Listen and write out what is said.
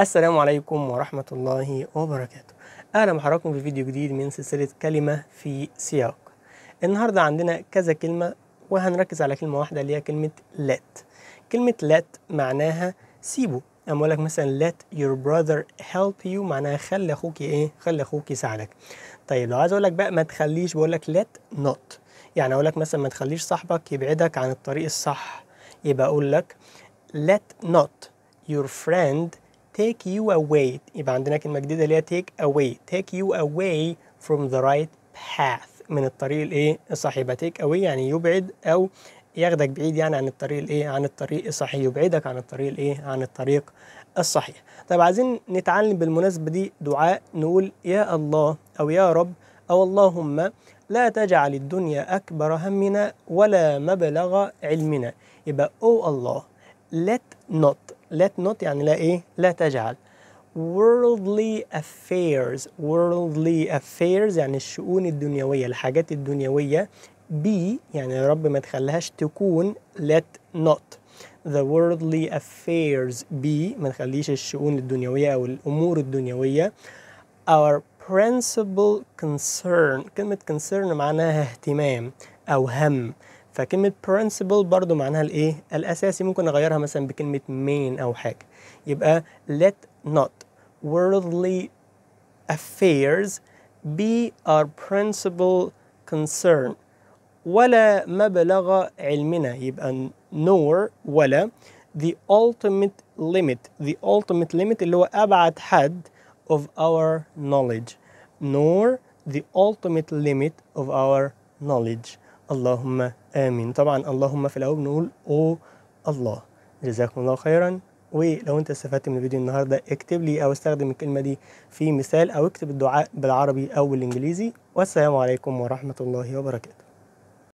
السلام عليكم ورحمة الله وبركاته أهلا بحضراتكم في فيديو جديد من سلسلة كلمة في سياق النهاردة عندنا كذا كلمة وهنركز على كلمة واحدة اللي هي كلمة let كلمة let معناها سيبه أما أقول لك مثلا let your brother help you معناها خلي أخوك إيه خلي أخوك يساعدك طيب لو عايز أقول لك بقى ما تخليش بقول لك let not يعني أقول لك مثلا ما تخليش صاحبك يبعدك عن الطريق الصح يبقى أقول لك let not your friend take you away يبقى عندنا كلمة جديدة اللي هي take away take you away from the right path من الطريق الايه الصحيح يبقى take away يعني يبعد او ياخدك بعيد يعني عن الطريق الايه عن الطريق الصحيح يبعدك عن الطريق الايه عن الطريق الصحيح طيب عايزين نتعلم بالمناسبة دي دعاء نقول يا الله او يا رب او اللهم لا تجعل الدنيا أكبر همنا ولا مبلغ علمنا يبقى أو الله let not let not يعني لا إيه لا تجعل worldly affairs worldly affairs يعني الشؤون الدنيوية الحاجات الدنيوية بي يعني يا رب ما تخليهاش تكون let not the worldly affairs be ما تخليش الشؤون الدنيوية أو الأمور الدنيوية our principal concern كلمة concern معناها اهتمام أو هم فكلمة principle برضو معناها الايه؟ الأساسي ممكن أغيرها مثلا بكلمة main أو حاجة يبقى let not worldly affairs be our principal concern ولا مبلغ علمنا يبقى nor ولا the ultimate limit the ultimate limit اللي هو أبعد حد of our knowledge nor the ultimate limit of our knowledge اللهم آمين طبعا اللهم في الأول بنقول أو الله جزاكم الله خيرا ولو انت استفدت من الفيديو النهارده اكتب لي او استخدم الكلمه دي في مثال او اكتب الدعاء بالعربي او بالانجليزي والسلام عليكم ورحمه الله وبركاته